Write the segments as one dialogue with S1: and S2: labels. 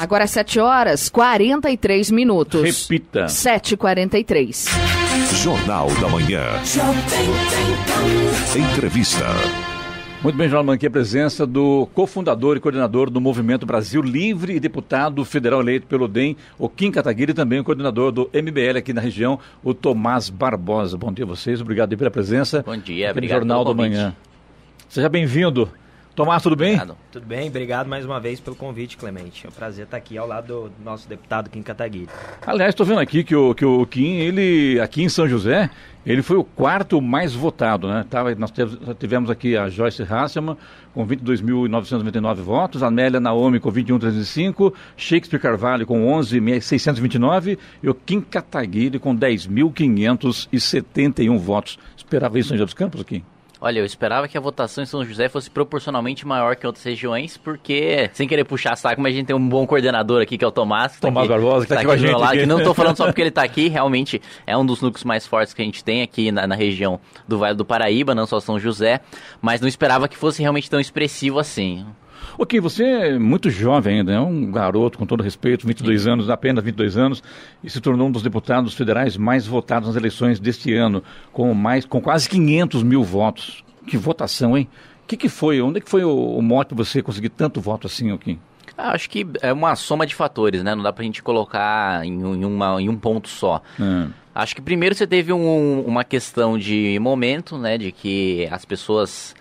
S1: Agora às é 7 horas 43 minutos. Repita. 7h43. Jornal da Manhã.
S2: Entrevista. Muito bem, Jornal Manquê, a presença do cofundador e coordenador do Movimento Brasil Livre e deputado federal eleito pelo DEM, o Kim Kataguiri, também o coordenador do MBL aqui na região, o Tomás Barbosa. Bom dia a vocês, obrigado pela presença. Bom dia, obrigado. Jornal da Manhã. Seja bem-vindo. Tomás, tudo bem? Obrigado.
S3: Tudo bem, obrigado mais uma vez pelo convite, Clemente. É um prazer estar aqui ao lado do nosso deputado Kim Kataguiri. Aliás,
S2: estou vendo aqui que o, que o Kim, ele, aqui em São José, ele foi o quarto mais votado, né? Tava, tá, nós tivemos aqui a Joyce Hasselman com 22.999 votos, Amélia Naomi com 21.305, Shakespeare Carvalho com 11.629 e o Kim Kataguiri com 10.571 votos. Esperava isso em São José dos Campos, Kim?
S4: Olha, eu esperava que a votação em São José fosse proporcionalmente maior que outras regiões, porque, sem querer puxar saco, mas a gente tem um bom coordenador aqui, que é o Tomás. Que tá Tomás tá aqui, Barbosa, que tá, tá aqui, aqui com a gente. Lado, que não tô falando só porque ele tá aqui, realmente é um dos núcleos mais fortes que a gente tem aqui na, na região do Vale do Paraíba, não só São José, mas não esperava que fosse realmente tão expressivo assim.
S2: Ok, você é muito jovem ainda, é um garoto, com todo respeito, 22 Sim. anos, apenas 22 anos, e se tornou um dos deputados federais mais votados nas eleições deste ano, com, mais, com quase 500 mil votos. Que votação, hein? O que, que foi? Onde é que foi o, o mote você conseguir tanto voto assim, Kim?
S4: Ah, acho que é uma soma de fatores, né? Não dá a gente colocar em, uma, em um ponto só. Ah. Acho que primeiro você teve um, uma questão de momento, né? De que as pessoas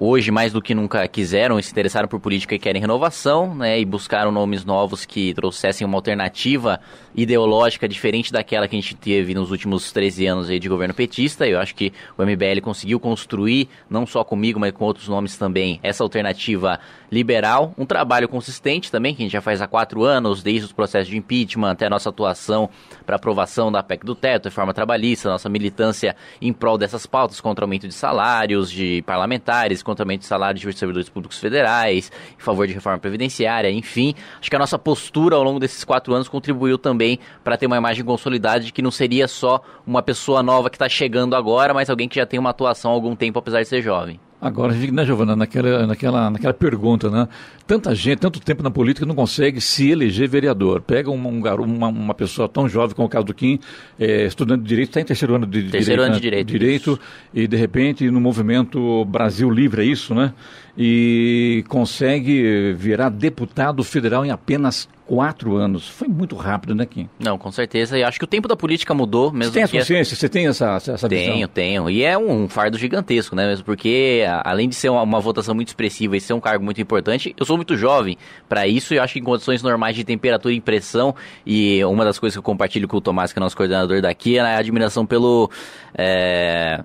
S4: hoje mais do que nunca quiseram e se interessaram por política e querem renovação, né, e buscaram nomes novos que trouxessem uma alternativa ideológica diferente daquela que a gente teve nos últimos 13 anos aí de governo petista. Eu acho que o MBL conseguiu construir, não só comigo, mas com outros nomes também, essa alternativa liberal. Um trabalho consistente também, que a gente já faz há quatro anos, desde os processos de impeachment até a nossa atuação para aprovação da PEC do teto, reforma trabalhista, nossa militância em prol dessas pautas contra aumento de salários de parlamentares, contra aumento de salários de servidores públicos federais, em favor de reforma previdenciária, enfim. Acho que a nossa postura ao longo desses quatro anos contribuiu também também para ter uma imagem consolidada de que não seria só uma pessoa nova que está chegando agora, mas alguém que já tem uma atuação há algum tempo, apesar de ser jovem.
S2: Agora, né, Giovana, naquela, naquela, naquela pergunta, né? Tanta gente, tanto tempo na política não consegue se eleger vereador. Pega um, um garoto, uma, uma pessoa tão jovem como o caso do Kim, é, estudando de direito, está em terceiro ano de terceiro direito. Ano de direito, né? direito e de repente no movimento Brasil Livre, é isso, né? E consegue virar deputado federal em apenas quatro anos. Foi muito rápido, né, Kim?
S4: Não, com certeza. E acho que o tempo da política mudou mesmo. Você tem a é- consciência?
S2: Você tem essa, essa tenho, visão? Tenho,
S4: tenho. E é um, um fardo gigantesco, né? Mesmo porque, além de ser uma, uma, votação muito expressiva e ser um cargo muito importante, eu sou muito jovem para isso e acho que em condições normais de temperatura e pressão, e uma das coisas que eu compartilho com o Tomás, que é nosso coordenador daqui, é a admiração pelo. É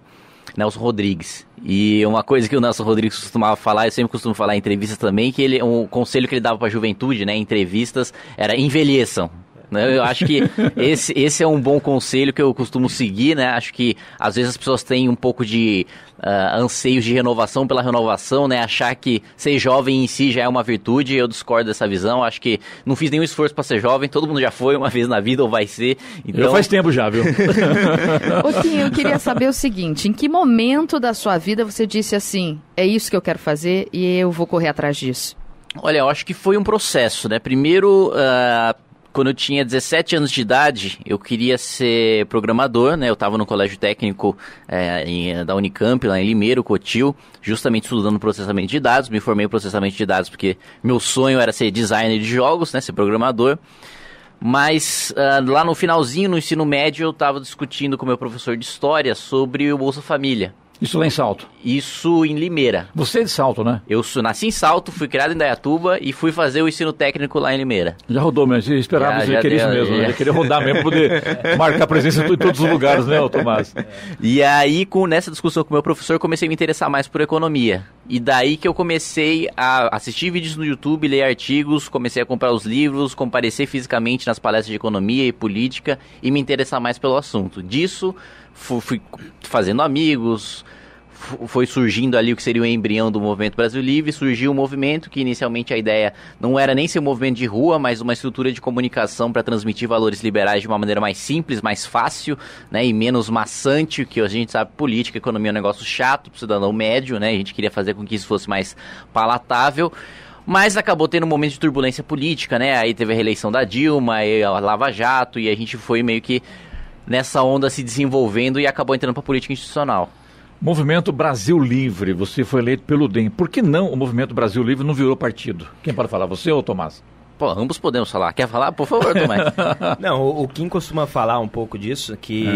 S4: Nelson Rodrigues. E uma coisa que o Nelson Rodrigues costumava falar, eu sempre costumo falar em entrevistas também, que ele um conselho que ele dava para a juventude, né, em entrevistas, era envelheçam. Né? Eu acho que esse, esse é um bom conselho que eu costumo seguir, né? Acho que às vezes as pessoas têm um pouco de uh, anseios de renovação pela renovação, né? Achar que ser jovem em si já é uma virtude, eu discordo dessa visão. Acho que não fiz nenhum esforço para ser jovem, todo mundo já foi uma vez na vida ou vai ser. Então... Eu faz tempo já, viu? Ô, Tim, eu queria saber
S1: o seguinte: em que momento da sua vida você disse assim, é isso que eu quero fazer e eu vou correr atrás disso?
S4: Olha, eu acho que foi um processo, né? Primeiro, uh, quando eu tinha 17 anos de idade, eu queria ser programador, né? Eu estava no colégio técnico é, em, eh, da Unicamp, lá em Limeiro, Cotil, justamente estudando processamento de dados. Me formei em processamento de dados porque meu sonho era ser designer de jogos, né? Ser programador. Mas uh, lá no finalzinho, no ensino médio, eu estava discutindo com meu professor de história sobre o Bolsa Família. Isso lá em Salto? Isso em Limeira. Você é de Salto, né? Eu sou, nasci em Salto, fui criado em Dayatuba e fui fazer o ensino técnico lá em Limeira. Já rodou mesmo, esperava, já, já queria isso mesmo, já. né? queria rodar mesmo, poder marcar presença em todos os lugares, né, Tomás? E aí, com, nessa discussão com o meu professor, comecei a me interessar mais por economia. E daí que eu comecei a assistir vídeos no YouTube, ler artigos, comecei a comprar os livros, comparecer fisicamente nas palestras de economia e política e me interessar mais pelo assunto. Disso, fui fazendo amigos, foi surgindo ali o que seria o embrião do movimento Brasil Livre, surgiu um movimento que inicialmente a ideia não era nem ser um movimento de rua, mas uma estrutura de comunicação para transmitir valores liberais de uma maneira mais simples, mais fácil, né, e menos maçante, que a gente sabe política, economia é um negócio chato para o cidadão médio, né? A gente queria fazer com que isso fosse mais palatável mas acabou tendo um momento de turbulência política, né? Aí teve a reeleição da Dilma, aí a Lava Jato, e a gente foi meio que nessa onda se desenvolvendo e acabou entrando para a política institucional.
S2: Movimento Brasil Livre, você foi eleito pelo DEM. Por que não o Movimento Brasil Livre não virou partido? Quem pode falar, você ou Tomás? Pô, ambos podemos falar. Quer falar? Por favor, Tomás.
S3: Não, o, o, Kim costuma falar um pouco disso, que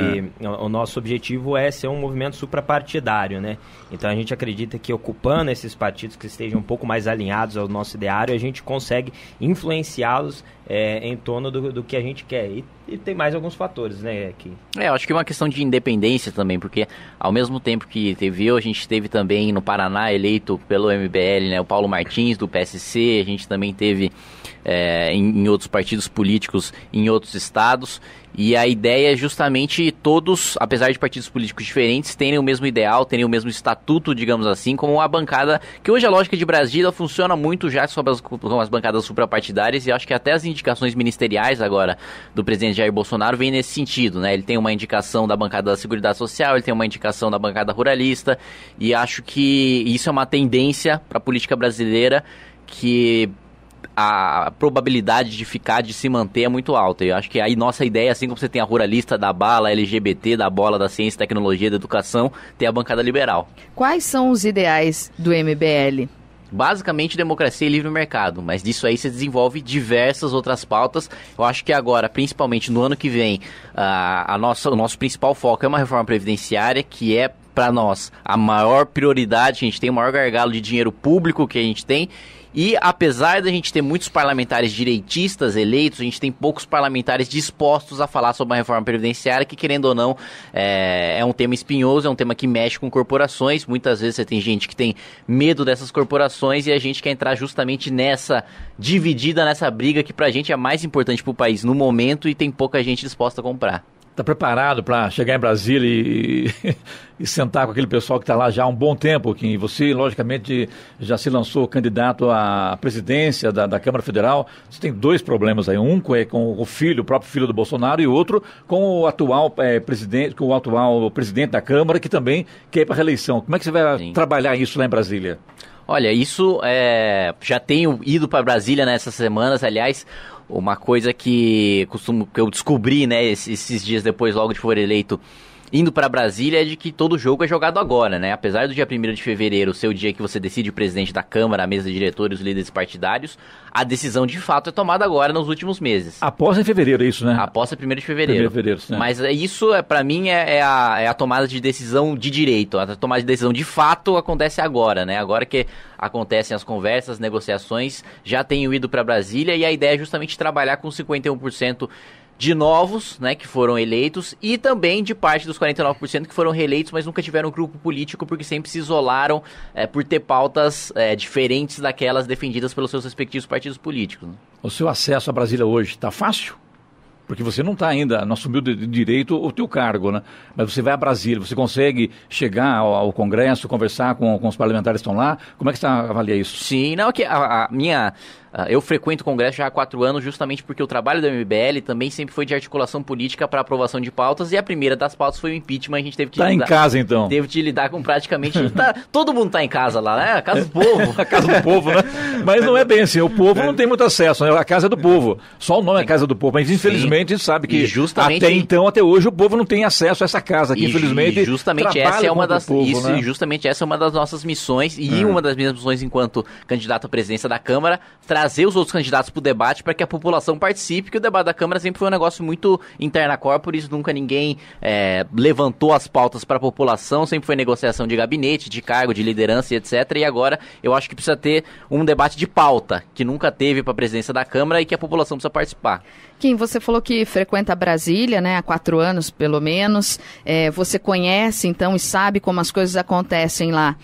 S3: ah. o, o, nosso objetivo é ser um movimento suprapartidário, né? Então a gente acredita que ocupando esses partidos que estejam um pouco mais alinhados ao nosso ideário, a gente consegue influenciá-los é, em torno do, do, que a gente quer. E, e, tem mais alguns fatores, né, aqui?
S4: É, eu acho que é uma questão de independência também, porque ao mesmo tempo que teve eu, a gente teve também no Paraná eleito pelo MBL, né, o Paulo Martins do PSC, a gente também teve é, em, em outros partidos políticos, em outros estados. E a ideia é justamente todos, apesar de partidos políticos diferentes, terem o mesmo ideal, terem o mesmo estatuto, digamos assim, como a bancada, que hoje a lógica de Brasília funciona muito já sobre as, com as bancadas suprapartidárias, e acho que até as indicações ministeriais agora do presidente Jair Bolsonaro vêm nesse sentido, né? Ele tem uma indicação da bancada da Seguridade Social, ele tem uma indicação da bancada ruralista, e acho que isso é uma tendência para a política brasileira que a probabilidade de ficar, de se manter é muito alta. Eu acho que aí nossa ideia, assim como você tem a ruralista da bala, LGBT da bola, da ciência, tecnologia, da educação, tem a bancada liberal.
S1: Quais são os ideais do MBL? basicamente democracia e
S4: livre mercado, mas disso aí se desenvolve diversas outras pautas. Eu acho que agora, principalmente no ano que vem, a, a nossa, o nosso principal foco é uma reforma previdenciária que é para nós a maior prioridade, a gente tem o maior gargalo de dinheiro público que a gente tem. E apesar da gente ter muitos parlamentares direitistas eleitos, a gente tem poucos parlamentares dispostos a falar sobre uma reforma previdenciária, que querendo ou não é, é, um tema espinhoso, é um tema que mexe com corporações. Muitas vezes você tem gente que tem medo dessas corporações e a gente quer entrar justamente nessa dividida, nessa briga que pra gente é mais importante pro país no momento e tem pouca gente disposta a comprar
S2: está preparado para chegar em Brasília e, e, sentar com aquele pessoal que está lá já há um bom tempo, que você, logicamente, já se lançou candidato à presidência da, da Câmara Federal. Você tem dois problemas aí. Um é com o filho, o próprio filho do Bolsonaro, e outro com o atual, é, presidente, com o atual presidente da Câmara, que também quer
S4: ir para a reeleição. Como é que você vai Sim. trabalhar isso lá em Brasília? Olha, isso é, já tenho ido para Brasília nessas semanas. Aliás, uma coisa que costumo que eu descobri, né, esses, dias depois, logo de for eleito, indo para Brasília é de que todo jogo é jogado agora, né? Apesar do dia 1 de fevereiro ser o dia que você decide o presidente da Câmara, a mesa de diretores, os líderes partidários, a decisão de fato é tomada agora nos últimos meses. Após em fevereiro, é isso, né? Após 1 de fevereiro. 1 de fevereiro, sim. Mas é isso, é, para mim, é, é, a, é, a, tomada de decisão de direito. A tomada de decisão de fato acontece agora, né? Agora que acontecem as conversas, negociações, já tenho ido para Brasília e a ideia é justamente trabalhar com 51% de novos, né, que foram eleitos, e também de parte dos 49% que foram reeleitos, mas nunca tiveram grupo político, porque sempre se isolaram é, por ter pautas é, diferentes daquelas defendidas pelos seus respectivos partidos políticos. Né.
S2: O seu acesso à Brasília hoje está fácil? Porque você não está ainda, não assumiu de direito o teu cargo, né? Mas você vai a Brasília, você consegue chegar
S4: ao, ao Congresso, conversar com, com, os parlamentares que estão lá? Como é que você avalia isso? Sim, não, que a, a minha ah, eu frequento o Congresso já há quatro anos, justamente porque o trabalho da MBL também sempre foi de articulação política para aprovação de pautas, e a primeira das pautas foi o impeachment, a gente teve que tá lidar. em casa, então. Teve que lidar com praticamente... tá, todo mundo tá em casa lá, né? A casa do povo. a casa do povo, né? Mas não
S2: é bem assim, o povo não é. tem muito acesso, né? A casa é do povo. Só o nome é Casa do Povo, mas infelizmente Sim. a gente sabe que justamente... até então, até hoje, o povo não tem acesso a essa casa, infelizmente e justamente essa é uma das povo, isso, né?
S4: justamente essa é uma das nossas missões, e é. uma das minhas missões enquanto candidato à presidência da Câmara, trazer trazer os outros candidatos para o debate para que a população participe, que o debate da Câmara sempre foi um negócio muito interna isso nunca ninguém é, levantou as pautas para a população, sempre foi negociação de gabinete, de cargo, de liderança e etc. E agora eu acho que precisa ter um debate de pauta, que nunca teve para a presidência da Câmara e que a população precisa participar.
S1: Kim, você falou que frequenta Brasília, né, há quatro anos pelo menos, é, você conhece então e sabe como as coisas acontecem lá.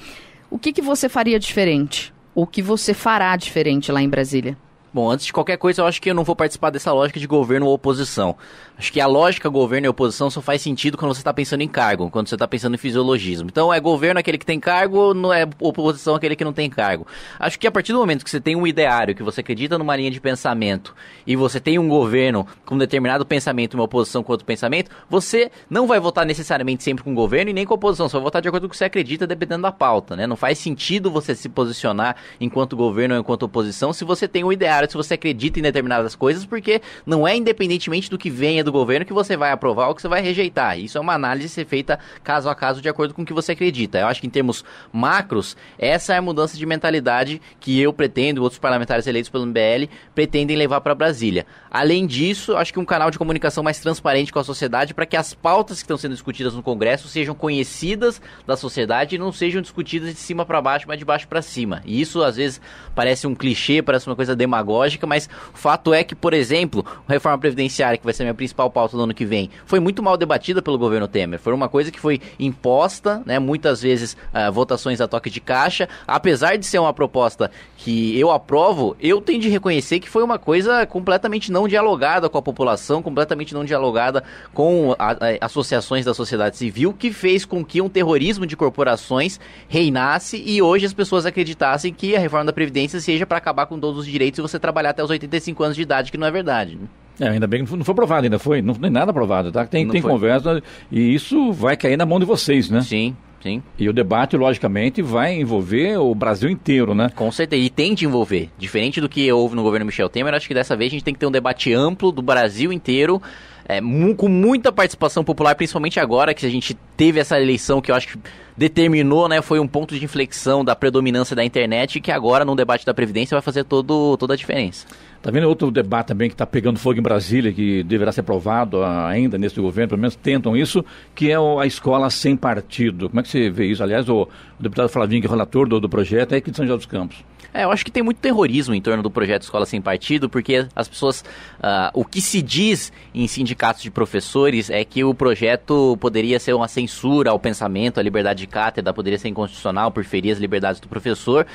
S1: O que, que você faria diferente? o que você fará diferente lá em Brasília?
S4: Bom, antes de qualquer coisa, eu acho que eu não vou participar dessa lógica de governo ou oposição. Acho que a lógica governo e oposição só faz sentido quando você está pensando em cargo, quando você está pensando em fisiologismo. Então, é governo aquele que tem cargo, não é oposição aquele que não tem cargo. Acho que a partir do momento que você tem um ideário, que você acredita numa linha de pensamento, e você tem um governo com um determinado pensamento e uma oposição com outro pensamento, você não vai votar necessariamente sempre com o governo e nem com a oposição, só vai votar de acordo com o que você acredita, dependendo da pauta, né? Não faz sentido você se posicionar enquanto governo ou enquanto oposição se você tem um ideário contrário se você acredita em determinadas coisas, porque não é independentemente do que venha do governo que você vai aprovar ou que você vai rejeitar. Isso é uma análise ser feita caso a caso de acordo com o que você acredita. Eu acho que em termos macros, essa é a mudança de mentalidade que eu pretendo, outros parlamentares eleitos pelo MBL pretendem levar para Brasília. Além disso, acho que um canal de comunicação mais transparente com a sociedade para que as pautas que estão sendo discutidas no Congresso sejam conhecidas da sociedade e não sejam discutidas de cima para baixo, mas de baixo para cima. E isso às vezes parece um clichê, parece uma coisa demagógica pedagógica, mas o fato é que, por exemplo, a reforma previdenciária, que vai ser a minha principal pauta do ano que vem, foi muito mal debatida pelo governo Temer. Foi uma coisa que foi imposta, né, muitas vezes uh, votações a toque de caixa. Apesar de ser uma proposta que eu aprovo, eu tenho de reconhecer que foi uma coisa completamente não dialogada com a população, completamente não dialogada com a, a, associações da sociedade civil, que fez com que um terrorismo de corporações reinasse e hoje as pessoas acreditassem que a reforma da Previdência seja para acabar com todos os direitos e você trabalhar até os 85 anos de idade, que não é verdade. Né?
S2: É, ainda bem que não foi aprovado, ainda foi, não tem nada aprovado, tá? Tem, tem conversa e isso vai cair na mão de vocês, né? Sim, sim.
S4: E o debate, logicamente, vai envolver o Brasil inteiro, né? Com certeza, e tem de envolver. Diferente do que houve no governo Michel Temer, acho que dessa vez a gente tem que ter um debate amplo do Brasil inteiro é, com muita participação popular, principalmente agora que a gente teve essa eleição que eu acho que determinou, né, foi um ponto de inflexão da predominância da internet que agora no debate da previdência vai fazer todo, toda a diferença. Tá vendo outro debate também que está pegando fogo em Brasília, que deverá ser aprovado
S2: ainda nesse governo, pelo menos tentam isso, que é a escola sem partido. Como é que você vê isso?
S4: Aliás, o, o deputado Flavinho, que é relator do, do projeto, é aqui de São José dos Campos. É, eu acho que tem muito terrorismo em torno do projeto Escola Sem Partido, porque as pessoas. Uh, o que se diz em sindicatos de professores é que o projeto poderia ser uma censura ao pensamento, à liberdade de cátedra, poderia ser inconstitucional por ferir as liberdades do professor.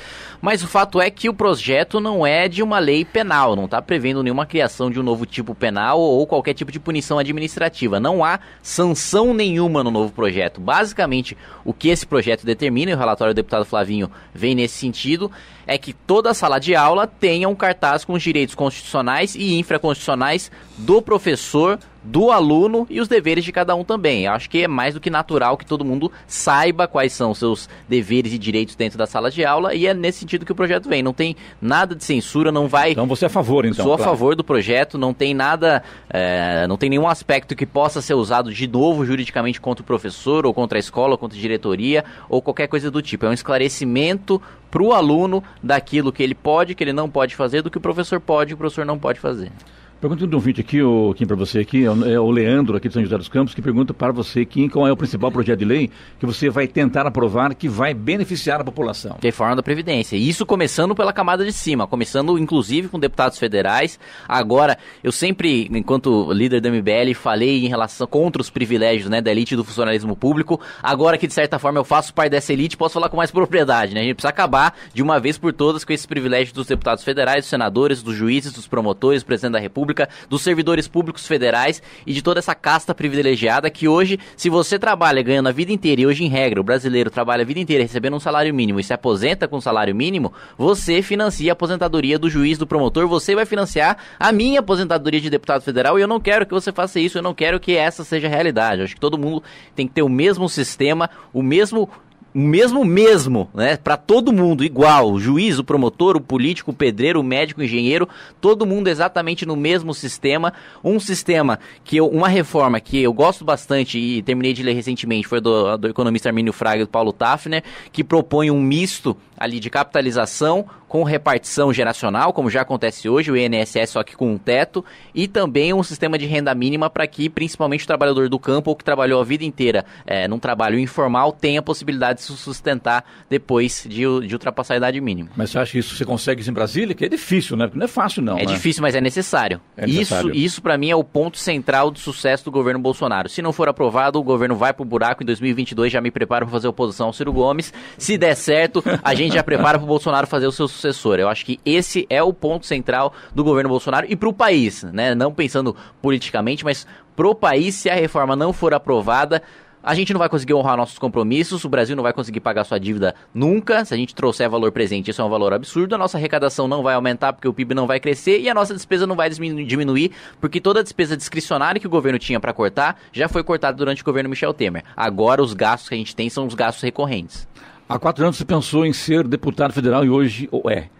S4: Mas o fato é que o projeto não é de uma lei penal, não está prevendo nenhuma criação de um novo tipo penal ou qualquer tipo de punição administrativa. Não há sanção nenhuma no novo projeto. Basicamente, o que esse projeto determina, e o relatório do deputado Flavinho vem nesse sentido, é que toda sala de aula tenha um cartaz com os direitos constitucionais e infraconstitucionais do professor do aluno e os deveres de cada um também. Eu acho que é mais do que natural que todo mundo saiba quais são seus deveres e direitos dentro da sala de aula e é nesse sentido que o projeto vem. Não tem nada de censura, não vai. Então você é a favor, então? Sou a favor do projeto. Não tem nada, é, não tem nenhum aspecto que possa ser usado de novo juridicamente contra o professor ou contra a escola, ou contra a diretoria ou qualquer coisa do tipo. É um esclarecimento para o aluno daquilo que ele pode, que ele não pode fazer, do que o professor pode, e o professor não pode fazer.
S2: Pergunta do ouvinte aqui, o, aqui para você aqui, é, é o Leandro aqui de São José dos Campos, que pergunta para você, Kim, qual é o principal projeto de lei que você vai tentar
S4: aprovar que vai beneficiar a população? Reforma da Previdência. Isso começando pela camada de cima, começando inclusive com deputados federais. Agora, eu sempre, enquanto líder da MBL, falei em relação contra os privilégios né, da elite do funcionalismo público. Agora que, de certa forma, eu faço parte dessa elite, posso falar com mais propriedade. Né? A gente precisa acabar, de uma vez por todas, com esses privilégios dos deputados federais, dos senadores, dos juízes, dos promotores, do presidente da República Pública, dos servidores públicos federais e de toda essa casta privilegiada que hoje, se você trabalha ganhando a vida inteira, e hoje em regra o brasileiro trabalha a vida inteira recebendo um salário mínimo e se aposenta com um salário mínimo, você financia a aposentadoria do juiz, do promotor, você vai financiar a minha aposentadoria de deputado federal e eu não quero que você faça isso, eu não quero que essa seja a realidade. Eu acho que todo mundo tem que ter o mesmo sistema, o mesmo mesmo mesmo, né? Para todo mundo igual, o juiz, o promotor, o político, o pedreiro, o médico, o engenheiro, todo mundo exatamente no mesmo sistema, um sistema que eu, uma reforma que eu gosto bastante e terminei de ler recentemente foi do, do economista Armínio Fraga e do Paulo Tafner, que propõe um misto ali de capitalização com repartição geracional, como já acontece hoje, o INSS só que com um teto, e também um sistema de renda mínima para que principalmente o trabalhador do campo ou que trabalhou a vida inteira é, num trabalho informal tenha a possibilidade de se sustentar depois de, de ultrapassar a idade mínima. Mas você acha que isso você consegue em Brasília? Que é difícil, né? Porque não é fácil não. É né? difícil, mas é necessário. É necessário. Isso, isso para mim é o ponto central do sucesso do governo Bolsonaro. Se não for aprovado, o governo vai pro buraco em 2022, já me preparo para fazer oposição ao Ciro Gomes. Se der certo, a gente já prepara para o Bolsonaro fazer os seus sucessor. Eu acho que esse é o ponto central do governo Bolsonaro e para o país, né? Não pensando politicamente, mas pro país, se a reforma não for aprovada, a gente não vai conseguir honrar nossos compromissos, o Brasil não vai conseguir pagar sua dívida nunca. Se a gente trouxer valor presente, isso é um valor absurdo. A nossa arrecadação não vai aumentar porque o PIB não vai crescer e a nossa despesa não vai diminuir, porque toda a despesa discricionária que o governo tinha para cortar já foi cortada durante o governo Michel Temer. Agora os gastos que a gente tem são os gastos recorrentes. Há quatro anos você pensou em ser deputado federal e hoje o é.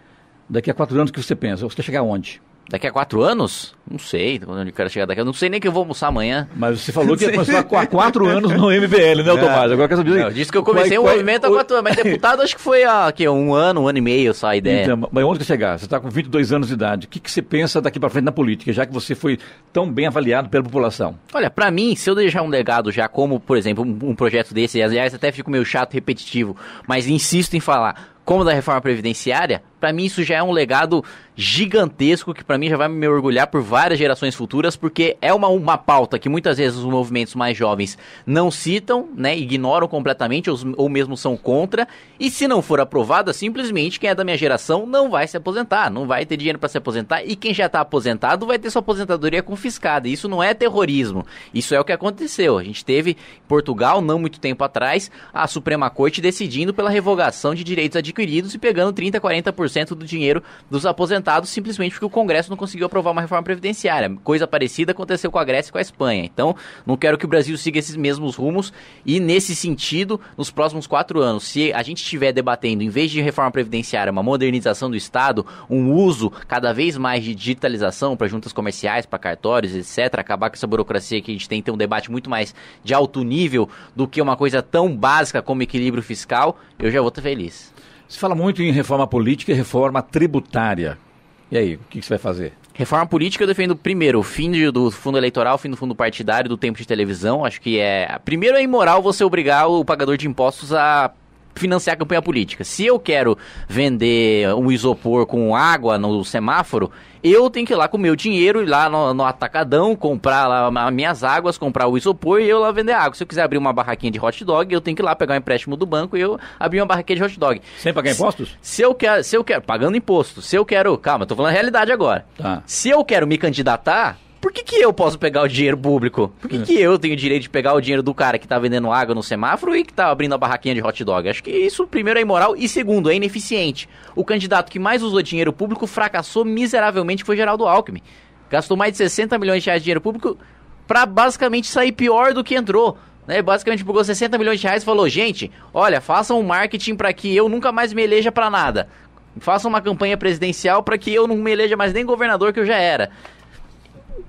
S4: Daqui a quatro anos o que você pensa? Você quer chegar aonde? Daqui a quatro anos? Não sei, quando eu quero chegar daqui, eu não sei nem que eu vou almoçar amanhã. Mas você falou que ia começar há quatro anos no MBL, né, é. Tomás? Agora quer saber. Não, eu disse que eu comecei o um é, movimento há é quatro anos, mas deputado acho que foi há que, um ano, um ano e meio só a ideia. Então, mas onde que chegar? Você está com 22 anos de idade. O que, que você pensa daqui para frente na política, já que você foi tão bem avaliado pela população? Olha, para mim, se eu deixar um legado já, como, por exemplo, um, um projeto desse, e aliás até fico meio chato, repetitivo, mas insisto em falar como da reforma previdenciária, para mim isso já é um legado gigantesco que para mim já vai me orgulhar por várias gerações futuras, porque é uma, uma pauta que muitas vezes os movimentos mais jovens não citam, né, ignoram completamente ou, ou mesmo são contra, e se não for aprovada, simplesmente quem é da minha geração não vai se aposentar, não vai ter dinheiro para se aposentar, e quem já está aposentado vai ter sua aposentadoria confiscada. Isso não é terrorismo, isso é o que aconteceu. A gente teve em Portugal, não muito tempo atrás, a Suprema Corte decidindo pela revogação de direitos adquiridos adquiridos e pegando 30%, 40% do dinheiro dos aposentados simplesmente porque o Congresso não conseguiu aprovar uma reforma previdenciária. Coisa parecida aconteceu com a Grécia e com a Espanha. Então, não quero que o Brasil siga esses mesmos rumos e, nesse sentido, nos próximos quatro anos, se a gente estiver debatendo, em vez de reforma previdenciária, uma modernização do Estado, um uso cada vez mais de digitalização para juntas comerciais, para cartórios, etc., acabar com essa burocracia que a gente tem, ter um debate muito mais de alto nível do que uma coisa tão básica como equilíbrio fiscal, eu já vou estar feliz. Se fala muito em reforma política e reforma tributária. E aí, o que você vai fazer? Reforma política eu defendo primeiro o fim do fundo eleitoral, o fim do fundo partidário, do tempo de televisão. Acho que é. Primeiro é imoral você obrigar o pagador de impostos a financiar a campanha política. Se eu quero vender um isopor com água no semáforo, eu tenho que ir lá com o meu dinheiro, ir lá no, no atacadão, comprar lá minhas águas, comprar o isopor e eu lá vender água. Se eu quiser abrir uma barraquinha de hot dog, eu tenho que ir lá pegar um empréstimo do banco e eu abrir uma barraquinha de hot dog. Sem pagar impostos? Se, se eu quero, se eu quero, pagando imposto, se eu quero, calma, tô falando realidade agora. Tá. Se eu quero me candidatar, por que, que eu posso pegar o dinheiro público? Por que, hum. que eu tenho o direito de pegar o dinheiro do cara que tá vendendo água no semáforo e que tá abrindo a barraquinha de hot dog? Acho que isso, primeiro, é imoral e, segundo, é ineficiente. O candidato que mais usou dinheiro público fracassou miseravelmente foi Geraldo Alckmin. Gastou mais de 60 milhões de reais de dinheiro público para basicamente sair pior do que entrou. Né? Basicamente pegou 60 milhões de reais e falou: gente, olha, façam um marketing para que eu nunca mais me eleja para nada. Façam uma campanha presidencial para que eu não me eleja mais nem governador que eu já era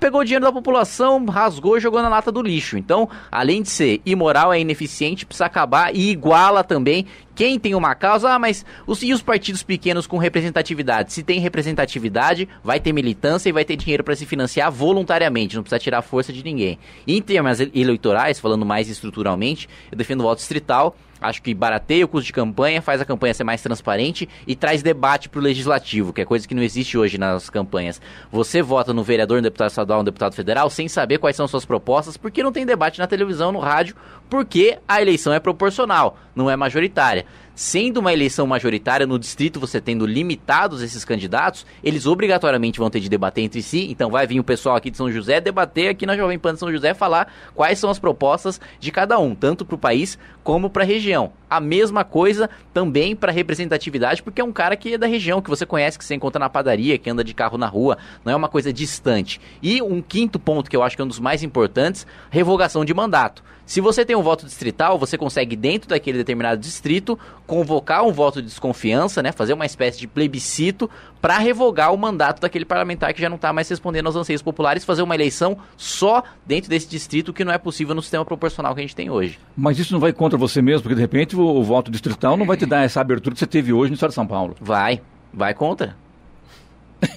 S4: pegou dinheiro da população, rasgou e jogou na lata do lixo. Então, além de ser imoral, é ineficiente, precisa acabar e iguala também quem tem uma causa. Ah, mas os, e os partidos pequenos com representatividade? Se tem representatividade, vai ter militância e vai ter dinheiro para se financiar voluntariamente, não precisa tirar a força de ninguém. Em termos eleitorais, falando mais estruturalmente, eu defendo o voto distrital Acho que barateia o custo de campanha, faz a campanha ser mais transparente e traz debate para o legislativo, que é coisa que não existe hoje nas campanhas. Você vota no vereador, no deputado estadual, no deputado federal, sem saber quais são suas propostas, porque não tem debate na televisão, no rádio, porque a eleição é proporcional, não é majoritária sendo uma eleição majoritária no distrito, você tendo limitados esses candidatos, eles obrigatoriamente vão ter de debater entre si. Então vai vir o pessoal aqui de São José debater aqui na Jovem Pan de São José, falar quais são as propostas de cada um, tanto para o país como para a região a mesma coisa também para representatividade, porque é um cara que é da região, que você conhece, que você encontra na padaria, que anda de carro na rua, não é uma coisa distante. E um quinto ponto que eu acho que é um dos mais importantes, revogação de mandato. Se você tem um voto distrital, você consegue, dentro daquele determinado distrito, convocar um voto de desconfiança, né? Fazer uma espécie de plebiscito para revogar o mandato daquele parlamentar que já não está mais respondendo aos anseios populares, fazer uma eleição só dentro desse distrito que não é possível no sistema proporcional que a gente tem hoje.
S2: Mas isso não vai contra você mesmo, porque de repente o voto
S4: distrital não vai te dar essa abertura que você teve hoje no Estado de São Paulo. Vai, vai contra.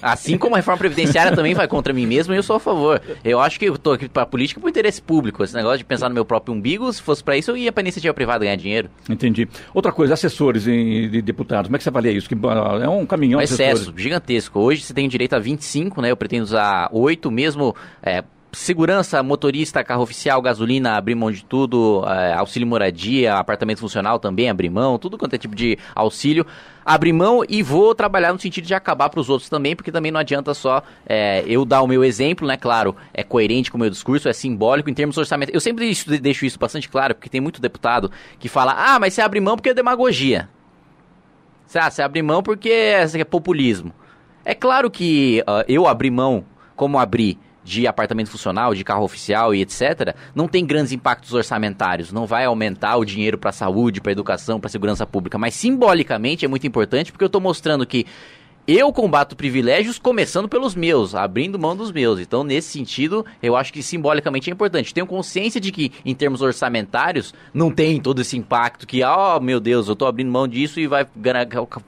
S4: Assim como a reforma previdenciária também vai contra mim mesmo, e eu sou a favor. Eu acho que eu tô aqui para política por interesse público. Esse negócio de pensar no meu próprio umbigo, se fosse para isso, eu ia a iniciativa privada ganhar dinheiro. Entendi.
S2: Outra coisa, assessores e de deputados, como é que você avalia isso? Que ah, é um caminhão um excesso
S4: gigantesco. Hoje você tem direito a 25, né? Eu pretendo usar 8, mesmo é, segurança, motorista, carro oficial, gasolina, abrir mão de tudo, é, auxílio moradia, apartamento funcional também, abrir mão, tudo quanto é tipo de auxílio. Abrir mão e vou trabalhar no sentido de acabar para os outros também, porque também não adianta só é, eu dar o meu exemplo, né? Claro, é coerente com o meu discurso, é simbólico em termos orçamento Eu sempre deixo, isso bastante claro, porque tem muito deputado que fala: ah, mas você abre mão porque é demagogia. Você, ah, você abre mão porque é, é populismo. É claro que uh, eu abri mão, como abri de apartamento funcional, de carro oficial e etc., não tem grandes impactos orçamentários, não vai aumentar o dinheiro para saúde, para educação, para segurança pública, mas simbolicamente é muito importante porque eu estou mostrando que eu combato privilégios começando pelos meus, abrindo mão dos meus. Então, nesse sentido, eu acho que simbolicamente é importante. Tenho consciência de que, em termos orçamentários, não tem todo esse impacto que, ah, oh meu Deus, eu estou abrindo mão disso e vai,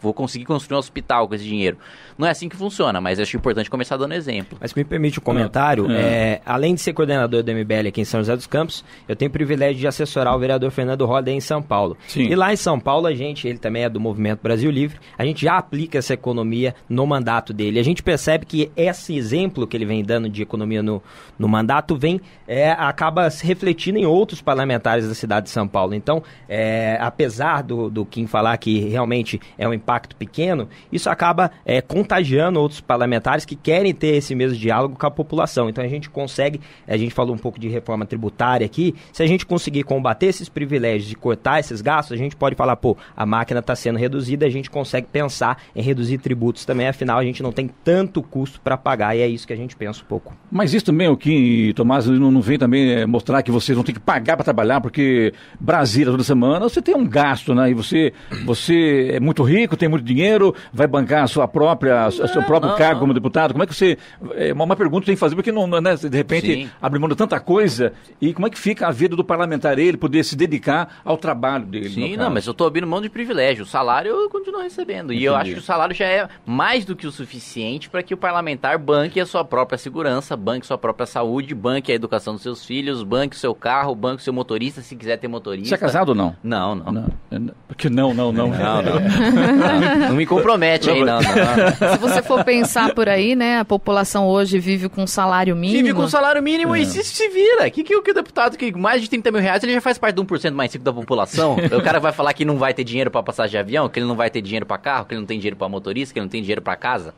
S4: vou conseguir construir um hospital com esse dinheiro. Não é assim que funciona, mas acho importante começar dando exemplo.
S3: Mas me permite um comentário, é. É, além de ser coordenador do MBL aqui em São José dos Campos, eu tenho o privilégio de assessorar o vereador Fernando Roda em São Paulo. Sim. E lá em São Paulo, a gente, ele também é do Movimento Brasil Livre, a gente já aplica essa economia economia no mandato dele. A gente percebe que esse exemplo que ele vem dando de economia no, no mandato vem é, acaba se refletindo em outros parlamentares da cidade de São Paulo. Então, é, apesar do, do Kim falar que realmente é um impacto pequeno, isso acaba é, contagiando outros parlamentares que querem ter esse mesmo diálogo com a população. Então, a gente consegue, a gente falou um pouco de reforma tributária aqui, se a gente conseguir combater esses privilégios e cortar esses gastos, a gente pode falar, pô, a máquina está sendo reduzida, a gente consegue pensar em reduzir tributos também, afinal a gente não tem tanto custo para pagar e é isso que a gente pensa um pouco.
S2: Mas isso também, é o que Tomás, não, vem também é, mostrar que vocês não têm que pagar para trabalhar, porque Brasília toda semana você tem um gasto, né? E você, você é muito rico, tem muito dinheiro, vai bancar a sua própria, não, seu próprio não, cargo não. como deputado. Como é que você. É uma, uma pergunta que tem que fazer, porque não, né, de repente Sim. abre mão de tanta coisa. E como é que fica a vida do parlamentar, ele poder se dedicar ao trabalho dele? Sim, não, mas eu estou abrindo
S4: mão de privilégio. O salário eu continuo recebendo. Entendi. E eu acho que o salário já é mais do que o suficiente para que o parlamentar banque a sua própria segurança, banque sua própria saúde, banque a educação dos seus filhos, banque o seu carro, banque o seu motorista, se quiser ter motorista. Você é casado
S2: ou não? Não, não. não. Porque
S4: não, não, não. Não, não. não, não me compromete
S2: aí, não, não,
S1: Se você for pensar por aí, né, a população hoje vive com salário mínimo. Vive com salário mínimo é. e se, se vira. O que,
S4: que, que o deputado que mais de 30 mil reais, ele já faz parte de 1% mais 5 da população? o cara vai falar que não vai ter dinheiro para passagem de avião, que ele não vai ter dinheiro para carro, que ele não tem dinheiro para motorista, que ele não não tem dinheiro para casa.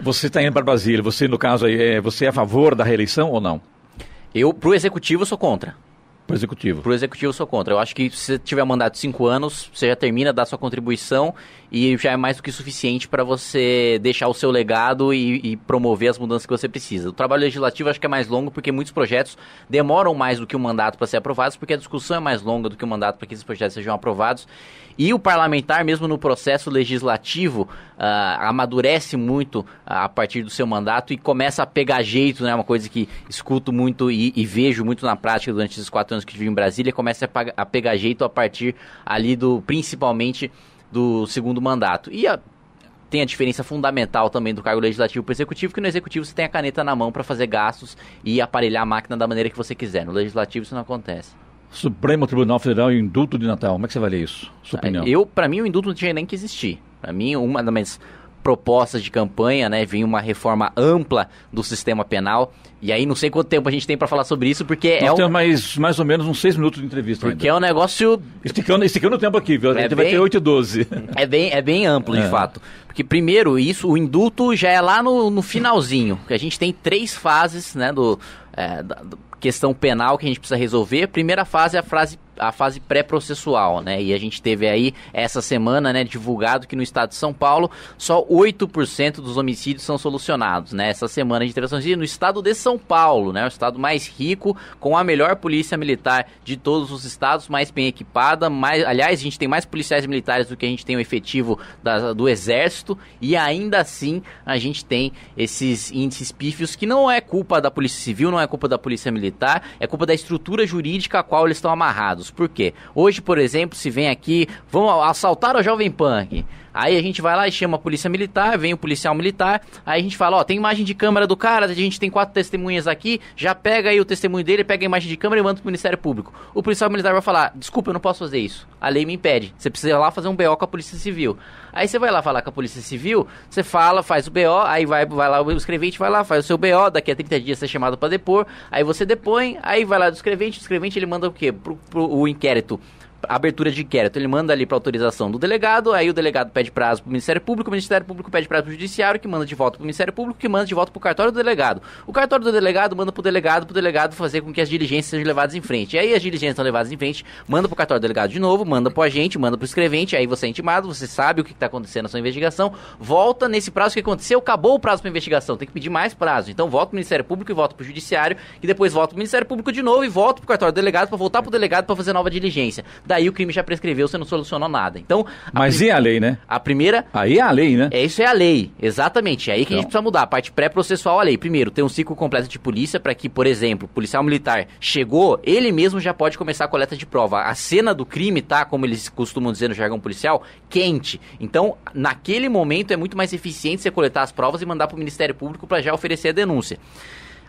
S2: Você está indo para Brasília, você no caso é, você é a favor da reeleição ou não? Eu, pro executivo,
S4: sou contra. Pro executivo? Pro executivo, sou contra. Eu acho que se você tiver mandato de cinco anos, você já termina, dá sua contribuição e já é mais do que suficiente para você deixar o seu legado e, e, promover as mudanças que você precisa. O trabalho legislativo acho que é mais longo porque muitos projetos demoram mais do que um mandato para ser aprovados, porque a discussão é mais longa do que o um mandato para que esses projetos sejam aprovados. E o parlamentar, mesmo no processo legislativo, uh, amadurece muito uh, a partir do seu mandato e começa a pegar jeito, né? Uma coisa que escuto muito e, e vejo muito na prática durante esses quatro anos que estive em Brasília, começa a, a pegar jeito a partir ali do, principalmente, do segundo mandato. E a, tem a diferença fundamental também do cargo legislativo para o executivo, que no executivo você tem a caneta na mão para fazer gastos e aparelhar a máquina da maneira que você quiser. No legislativo isso não acontece.
S2: Supremo Tribunal Federal e indulto de Natal. Como é que você avalia isso? Sua é, opinião?
S4: Eu, para mim, o indulto não tinha nem que existir. Para mim, uma das propostas de campanha, né? Vinha uma reforma ampla do sistema penal. E aí não sei quanto tempo a gente tem para falar sobre isso, porque Nós é. Nós um...
S2: mais, mais ou menos uns seis minutos de entrevista. Porque
S4: ainda. é um negócio. Esticando, esticando o tempo aqui, viu? A é gente é vai bem... ter 8 e 12. É bem, é bem amplo, é. de fato. Porque primeiro, isso, o indulto já é lá no, no finalzinho. Que a gente tem três fases, né, do. É, da, questão penal que a gente precisa resolver. A primeira fase é a fase a fase pré-processual, né? E a gente teve aí essa semana, né, divulgado que no estado de São Paulo só 8% dos homicídios são solucionados, né? Essa semana de intervenção no estado de São Paulo, né? O estado mais rico, com a melhor polícia militar de todos os estados, mais bem equipada, mais, aliás, a gente tem mais policiais militares do que a gente tem o efetivo da, do exército e ainda assim a gente tem esses índices pífios que não é culpa da polícia civil, não é culpa da polícia militar, é culpa da estrutura jurídica a qual eles estão amarrados. Por quê? Hoje, por exemplo, se vem aqui, vão assaltar o Jovem punk. Aí a gente vai lá e chama a polícia militar, vem o policial militar, aí a gente fala, ó, tem imagem de câmera do cara, a gente tem quatro testemunhas aqui, já pega aí o testemunho dele, pega a imagem de câmera e manda pro Ministério Público. O policial militar vai falar, desculpa, eu não posso fazer isso. A lei me impede. Você precisa ir lá fazer um BO com a Polícia Civil. Aí você vai lá falar com a Polícia Civil, você fala, faz o BO, aí vai, vai lá o escrevente, vai lá, faz o seu BO, daqui a 30 dias você é chamado para depor, aí você depõe, aí vai lá do escrevente, o escrevente ele manda o quê? Pro, pro o inquérito abertura de inquérito. Ele manda ali para autorização do delegado, aí o delegado pede prazo para o Ministério Público, o Ministério Público pede prazo para o Judiciário, que manda de volta para o Ministério Público, que manda de volta para o cartório do delegado. O cartório do delegado manda para o delegado, para o delegado fazer com que as diligências sejam levadas em frente. E aí as diligências são levadas em frente, manda para o cartório do delegado de novo, manda para o agente, manda para o escrevente, aí você é intimado, você sabe o que está acontecendo na sua investigação, volta nesse prazo que aconteceu, acabou o prazo para investigação, tem que pedir mais prazo. Então volta para o Ministério Público e volta para o Judiciário, e depois volta para o Ministério Público de novo e volta para o cartório do delegado para voltar para o delegado para fazer nova diligência daí o crime já prescreveu, você não solucionou nada. Então, Mas prim... é a lei, né? A primeira. Aí é a lei, né? É, isso é a lei, exatamente. É aí que então. a gente então. precisa mudar. A parte pré-processual, a lei. Primeiro, tem um ciclo completo de polícia para que, por exemplo, policial militar chegou, ele mesmo já pode começar a coleta de prova. A cena do crime tá, como eles costumam dizer no jargão policial, quente. Então, naquele momento é muito mais eficiente você coletar as provas e mandar para o Ministério Público para já oferecer a denúncia.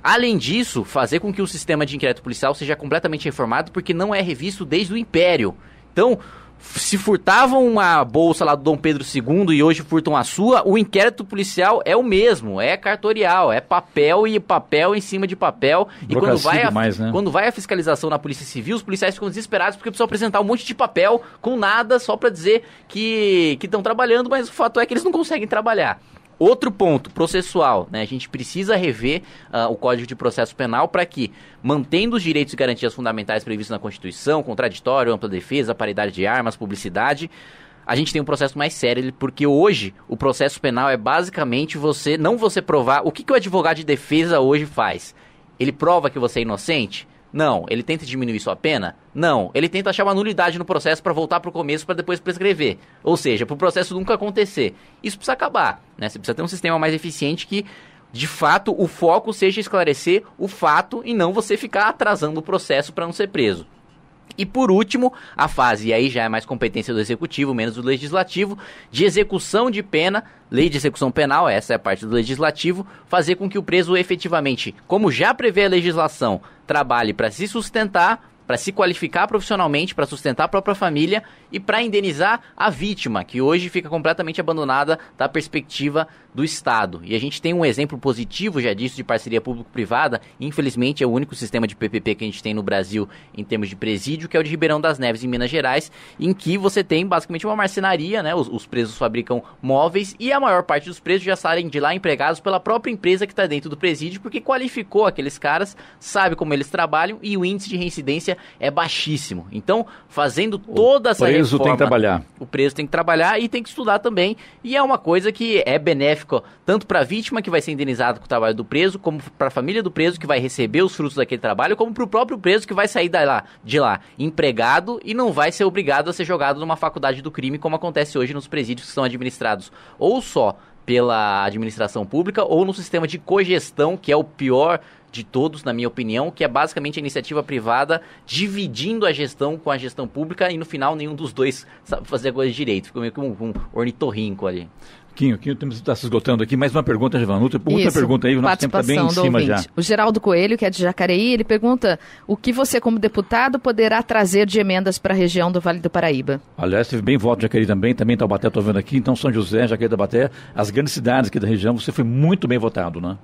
S4: Além disso, fazer com que o sistema de inquérito policial seja completamente reformado, porque não é revisto desde o Império. Então, se furtavam uma bolsa lá do Dom Pedro II e hoje furtam a sua, o inquérito policial é o mesmo, é cartorial, é papel e papel em cima de papel. e quando vai, a, mais, né? quando vai a fiscalização na Polícia Civil, os policiais ficam desesperados porque precisam apresentar um monte de papel com nada só para dizer que estão trabalhando, mas o fato é que eles não conseguem trabalhar. Outro ponto processual, né? A gente precisa rever uh, o Código de Processo Penal para que, mantendo os direitos e garantias fundamentais previstos na Constituição, contraditório, ampla defesa, paridade de armas, publicidade, a gente tem um processo mais sério, porque hoje o processo penal é basicamente você não você provar o que, que o advogado de defesa hoje faz. Ele prova que você é inocente? Não. Ele tenta diminuir sua pena? Não. Ele tenta achar uma nulidade no processo para voltar para o começo para depois prescrever. Ou seja, para o processo nunca acontecer. Isso precisa acabar. Né? Você precisa ter um sistema mais eficiente que, de fato, o foco seja esclarecer o fato e não você ficar atrasando o processo para não ser preso. E por último, a fase, e aí já é mais competência do executivo, menos do legislativo, de execução de pena, lei de execução penal, essa é a parte do legislativo, fazer com que o preso efetivamente, como já prevê a legislação, trabalhe para se sustentar para se qualificar profissionalmente, para sustentar a própria família e para indenizar a vítima, que hoje fica completamente abandonada da perspectiva do Estado. E a gente tem um exemplo positivo já disso de parceria público-privada, infelizmente é o único sistema de PPP que a gente tem no Brasil em termos de presídio, que é o de Ribeirão das Neves, em Minas Gerais, em que você tem basicamente uma marcenaria, né? Os, os presos fabricam móveis e a maior parte dos presos já saem de lá empregados pela própria empresa que está dentro do presídio, porque qualificou aqueles caras, sabe como eles trabalham e o índice de reincidência é baixíssimo. Então, fazendo toda o essa reforma... O preso tem que trabalhar. O preso tem que trabalhar e tem que estudar também. E é uma coisa que é benéfica tanto para a vítima, que vai ser indenizada com o trabalho do preso, como para a família do preso, que vai receber os frutos daquele trabalho, como para o próprio preso, que vai sair de lá, de lá empregado e não vai ser obrigado a ser jogado numa faculdade do crime, como acontece hoje nos presídios que são administrados ou só pela administração pública ou no sistema de cogestão, que é o pior de todos, na minha opinião, que é basicamente a iniciativa privada dividindo a gestão com a gestão pública e no final nenhum dos dois sabe fazer a coisa direito. Ficou meio que um, um ornitorrinco ali.
S2: Quinho, Quinho, temos está se esgotando aqui. Mais uma pergunta, Givanuta. Outra Outra pergunta aí, o nosso tempo está bem em cima ouvinte. já. O
S1: Geraldo Coelho, que é de Jacareí, ele pergunta o que você, como deputado, poderá trazer de emendas para a região do Vale do Paraíba.
S2: Aliás, teve bem voto de Jacareí também, também Taubaté, estou vendo aqui. Então, São José, Jacareí da Baté, as grandes cidades aqui da região, você foi muito bem
S4: votado, né?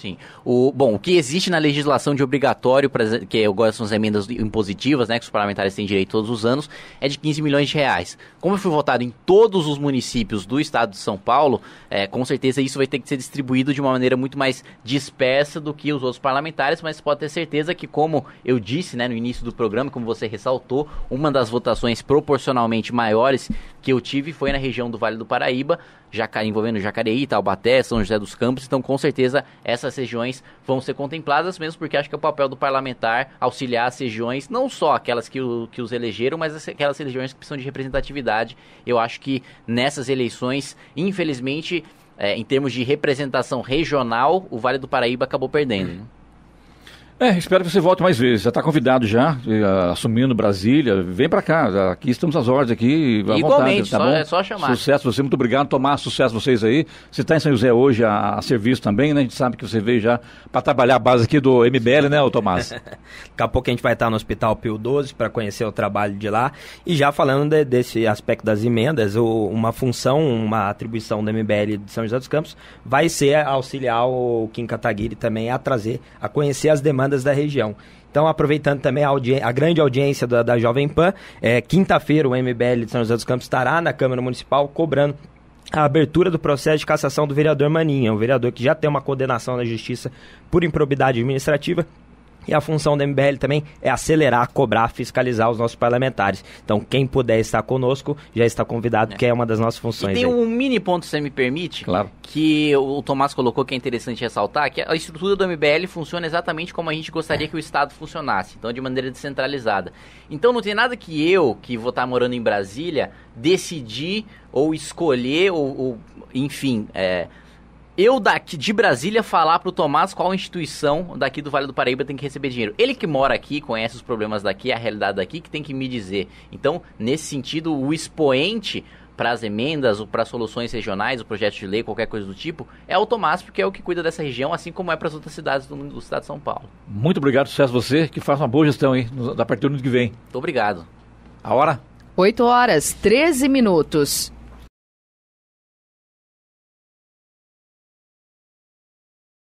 S4: Sim. O, bom, o que existe na legislação de obrigatório, pra, que agora são as emendas impositivas, né, que os parlamentares têm direito todos os anos, é de 15 milhões de reais. Como foi votado em todos os municípios do estado de São Paulo, é, com certeza isso vai ter que ser distribuído de uma maneira muito mais dispersa do que os outros parlamentares, mas pode ter certeza que, como eu disse né, no início do programa, como você ressaltou, uma das votações proporcionalmente maiores que eu tive foi na região do Vale do Paraíba, jaca, envolvendo Jacareí, Taubaté, São José dos Campos. Então, com certeza, essas regiões vão ser contempladas, mesmo porque acho que é o papel do parlamentar auxiliar as regiões, não só aquelas que, o, que os elegeram, mas aquelas regiões que precisam de representatividade. Eu acho que nessas eleições, infelizmente, é, em termos de representação regional, o Vale do Paraíba acabou perdendo. Uhum.
S2: É, espero que você volte mais vezes. Já está convidado já, eh, assumindo Brasília. Vem para cá, aqui estamos às ordens aqui. À Igualmente, vontade, tá só, bom? é só chamar. Sucesso você, muito obrigado. Tomar sucesso vocês aí. Você está em São José hoje a, a, serviço também, né? A gente sabe que você veio já para trabalhar
S3: a base aqui do MBL, né, Tomás? Daqui a pouco a gente vai estar no Hospital Pio 12 para conhecer o trabalho de lá. E já falando de, desse aspecto das emendas, o, uma função, uma atribuição do MBL de São José dos Campos vai ser auxiliar o Kim Kataguiri também a trazer, a conhecer as demandas bandas da região. Então, aproveitando também a, a grande audiência da, da Jovem Pan, é, quinta-feira o MBL de São José dos Campos estará na Câmara Municipal cobrando a abertura do processo de cassação do vereador Maninha, é um vereador que já tem uma condenação na justiça por improbidade administrativa e a função do MBL também é acelerar, cobrar, fiscalizar os nossos parlamentares. Então, quem puder estar conosco já está convidado, é. que é uma das nossas funções. E tem aí. um
S4: mini ponto, se me permite, claro. que o Tomás colocou que é interessante ressaltar, que a estrutura do MBL funciona exatamente como a gente gostaria que o Estado funcionasse, então de maneira descentralizada. Então, não tem nada que eu, que vou estar morando em Brasília, decidir ou escolher ou, ou enfim, é, eu daqui de Brasília falar pro Tomás qual instituição daqui do Vale do Paraíba tem que receber dinheiro. Ele que mora aqui, conhece os problemas daqui, a realidade daqui, que tem que me dizer. Então, nesse sentido, o expoente para as emendas ou para soluções regionais, o projeto de lei, qualquer coisa do tipo, é o Tomás, porque é o que cuida dessa região, assim como é para as outras cidades do, do estado de São Paulo.
S2: Muito obrigado, sucesso você, que faça uma boa gestão aí, da partir do ano que vem. Muito obrigado. A hora?
S1: 8 horas, 13 minutos.